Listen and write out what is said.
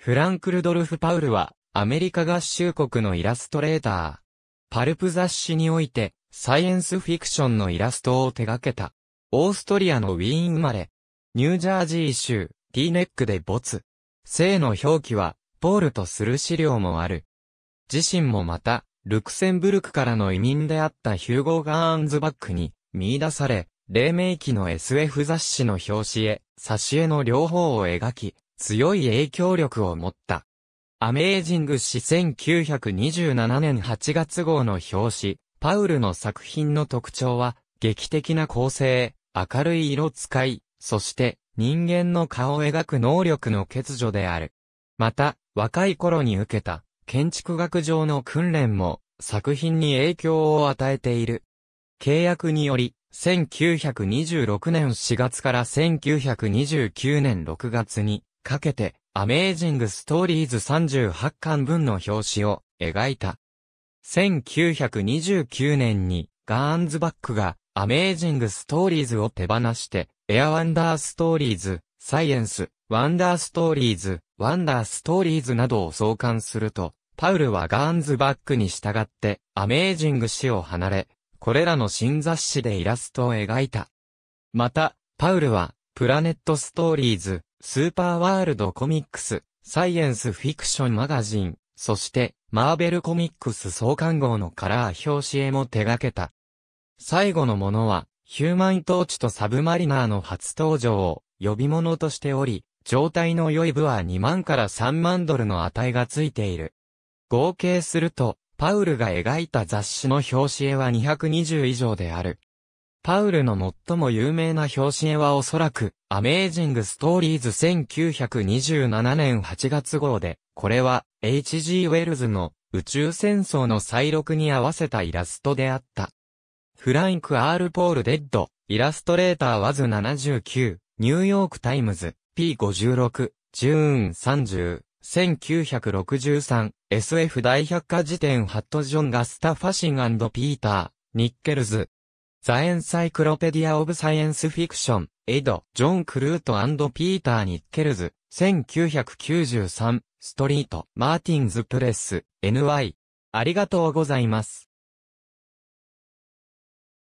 フランク・ルドルフ・パウルは、アメリカ合衆国のイラストレーター。パルプ雑誌において、サイエンスフィクションのイラストを手掛けた。オーストリアのウィーン生まれ。ニュージャージー州、ティーネックで没。性の表記は、ポールとする資料もある。自身もまた、ルクセンブルクからの移民であったヒューゴー・ガーンズバックに見出され、黎明期の SF 雑誌の表紙へ、挿絵の両方を描き、強い影響力を持った。アメージング誌1927年8月号の表紙、パウルの作品の特徴は、劇的な構成、明るい色使い、そして人間の顔を描く能力の欠如である。また、若い頃に受けた建築学上の訓練も作品に影響を与えている。契約により、1926年4月から1929年6月にかけて、アメージングストーリーズ38巻分の表紙を描いた。1929年にガーンズバックがアメージングストーリーズを手放して、エアワンダーストーリーズ、サイエンス、ワンダーストーリーズ、ワンダーストーリーズなどを創刊すると、パウルはガーンズバックに従ってアメージング誌を離れ、これらの新雑誌でイラストを描いた。また、パウルは、プラネットストーリーズ、スーパーワールドコミックス、サイエンスフィクションマガジン、そして、マーベルコミックス創刊号のカラー表紙絵も手掛けた。最後のものは、ヒューマントーチとサブマリナーの初登場を呼び物としており、状態の良い部は2万から3万ドルの値がついている。合計すると、パウルが描いた雑誌の表紙絵は220以上である。パウルの最も有名な表紙絵はおそらく、アメージングストーリーズ1927年8月号で、これは、H.G. ウェルズの宇宙戦争の再録に合わせたイラストであった。フランク・アール・ポール・デッド、イラストレーターワズ79、ニューヨーク・タイムズ、P56、ジューン30、1963、SF 大百科事典ハット・ジョン・ガスタ・ファシンピーター、ニッケルズ、ザ・エンサイクロペディア・オブ・サイエンス・フィクション、エド、ジョン・クルートピーター・ニッケルズ、1993、ストリート、マーティンズ・プレス、NY。ありがとうございます。